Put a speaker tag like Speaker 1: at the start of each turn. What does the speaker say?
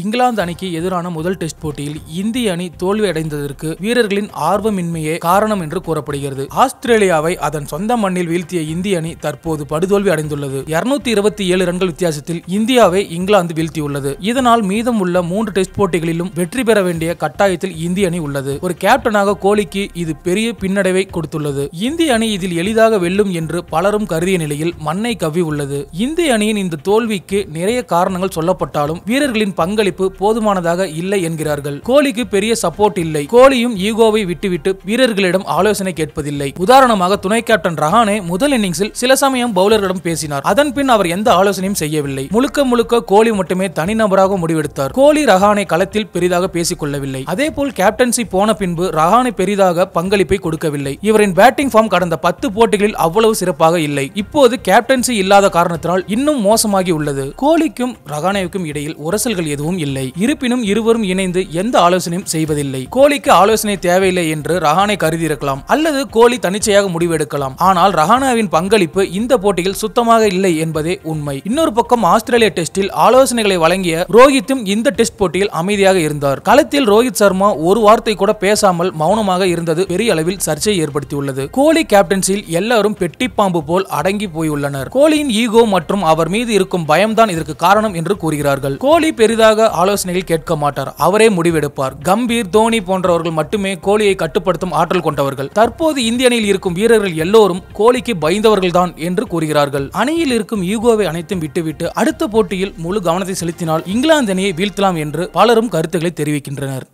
Speaker 1: இங்கிலாந்து அணிக்கு எதிரான முதல் டெஸ்ட் போட்டியில் இந்திய அணி தோல்வி அடைந்ததற்கு வீரர்களின் ஆர்வமின்மையே காரணம் என்று கூறப்படுகிறது ஆஸ்திரேலியாவை அதன் சொந்த மண்ணில் வீழ்த்திய இந்திய அணி தற்போது படுதோல்வி அடைந்துள்ளது இருநூத்தி இருபத்தி ஏழு ரன்கள் வித்தியாசத்தில் இந்தியாவை இங்கிலாந்து வீழ்த்தியுள்ளது இதனால் மீதம் உள்ள மூன்று டெஸ்ட் போட்டிகளிலும் வெற்றி பெற வேண்டிய கட்டாயத்தில் இந்திய அணி உள்ளது ஒரு கேப்டனாக கோலிக்கு இது பெரிய பின்னடைவை கொடுத்துள்ளது இந்திய அணி இதில் எளிதாக வெல்லும் என்று பலரும் கருதிய நிலையில் மண்ணை கவ்வி உள்ளது இந்திய அணியின் இந்த தோல்விக்கு நிறைய காரணங்கள் சொல்லப்பட்டாலும் வீரர்களின் பங்கு பங்களிப்பு போதுமானதாக இல்லை என்கிறார்கள் கோலிக்கு பெரிய சப்போர்ட் இல்லை கோலியும் ஈகோவை விட்டுவிட்டு வீரர்களிடம் ஆலோசனை கேட்பதில்லை உதாரணமாக துணை கேப்டன் ரஹானே முதல் இன்னிங்ஸில் சில சமயம் பவுலர்களிடம் பேசினார் அதன் அவர் எந்த ஆலோசனையும் செய்யவில்லை முழுக்க முழுக்க கோலி மட்டுமே தனிநபராக முடிவெடுத்தார் கோலி ரஹானை களத்தில் பெரிதாக பேசிக் கொள்ளவில்லை அதே போல் கேப்டன்சி போன பின்பு ரஹானை பெரிதாக பங்களிப்பை கொடுக்கவில்லை இவரின் பேட்டிங் ஃபார்ம் கடந்த பத்து போட்டிகளில் அவ்வளவு சிறப்பாக இல்லை இப்போது கேப்டன்சி இல்லாத காரணத்தினால் இன்னும் மோசமாகி உள்ளது கோலிக்கும் ரஹானேவுக்கும் இடையில் உரசல்கள் எதுவும் ஆர்வமும் இல்லை இருப்பினும் இருவரும் இணைந்து எந்த ஆலோசனையும் செய்வதில்லை கோலிக்கு ஆலோசனை தேவையில்லை என்று ரஹானை கருதி இருக்கலாம் அல்லது கோலி தனிச்சையாக முடிவெடுக்கலாம் ஆனால் ரஹானாவின் பங்களிப்பு இந்த போட்டியில் சுத்தமாக இல்லை என்பதே உண்மை இன்னொரு பக்கம் ஆஸ்திரேலிய டெஸ்டில் ஆலோசனைகளை வழங்கிய ரோஹித்தும் இந்த டெஸ்ட் போட்டியில் அமைதியாக இருந்தார் களத்தில் ரோஹித் சர்மா ஒரு வார்த்தை கூட பேசாமல் மௌனமாக இருந்தது பெரிய அளவில் சர்ச்சையை ஏற்படுத்தியுள்ளது கோலி கேப்டன்சியில் எல்லாரும் பெட்டி பாம்பு போல் அடங்கி போயுள்ளனர் கோலியின் ஈகோ மற்றும் அவர் மீது இருக்கும் பயம்தான் இதற்கு காரணம் என்று கூறுகிறார்கள் கோலி பெரிதாக பெரிதாக ஆலோசனைகள் கேட்க மாட்டார் அவரே முடிவெடுப்பார் கம்பீர் தோனி போன்றவர்கள் மட்டுமே கோலியை கட்டுப்படுத்தும் ஆற்றல் கொண்டவர்கள் தற்போது இந்திய அணியில் இருக்கும் வீரர்கள் எல்லோரும் கோலிக்கு பயந்தவர்கள் தான் என்று கூறுகிறார்கள் அணியில் இருக்கும் ஈகோவை அனைத்தும் விட்டுவிட்டு அடுத்த போட்டியில் முழு கவனத்தை செலுத்தினால் இங்கிலாந்து அணியை வீழ்த்தலாம் என்று பலரும் கருத்துக்களை தெரிவிக்கின்றனர்